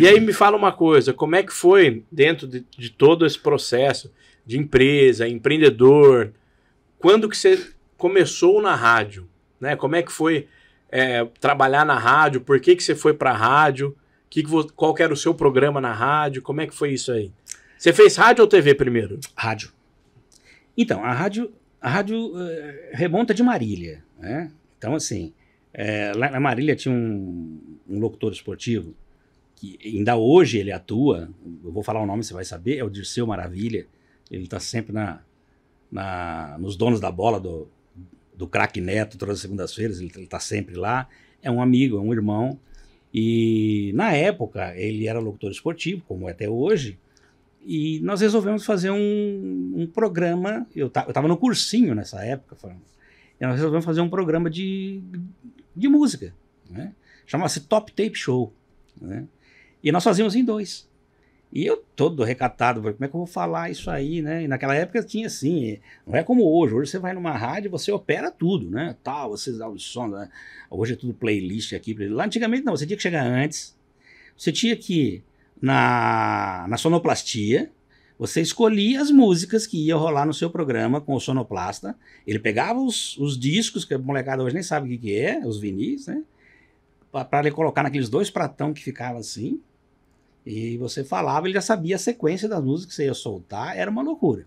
E aí me fala uma coisa, como é que foi dentro de, de todo esse processo de empresa, empreendedor, quando que você começou na rádio, né? Como é que foi é, trabalhar na rádio? Por que, que você foi para a rádio? Que que qual que era o seu programa na rádio? Como é que foi isso aí? Você fez rádio ou TV primeiro? Rádio. Então, a rádio, a rádio uh, remonta de Marília, né? Então, assim, é, lá na Marília tinha um, um locutor esportivo que ainda hoje ele atua, eu vou falar o nome, você vai saber, é o Dirceu Maravilha. Ele está sempre na, na, nos donos da bola do, do craque Neto, todas as segundas-feiras, ele está sempre lá. É um amigo, é um irmão. E na época ele era locutor esportivo, como é até hoje, e nós resolvemos fazer um, um programa. Eu tava estava no cursinho nessa época, falando, e nós resolvemos fazer um programa de, de música, né? chamava-se Top Tape Show. Né? E nós fazíamos em dois. E eu todo recatado, como é que eu vou falar isso aí, né? E naquela época tinha assim, não é como hoje. Hoje você vai numa rádio, você opera tudo, né? Tal, você dá o som, né? hoje é tudo playlist aqui. Lá antigamente não, você tinha que chegar antes, você tinha que ir na, na sonoplastia, você escolhia as músicas que ia rolar no seu programa com o sonoplasta. Ele pegava os, os discos, que a molecada hoje nem sabe o que, que é, os vinis, né? Para ele colocar naqueles dois pratão que ficava assim. E você falava, ele já sabia a sequência das músicas que você ia soltar, era uma loucura.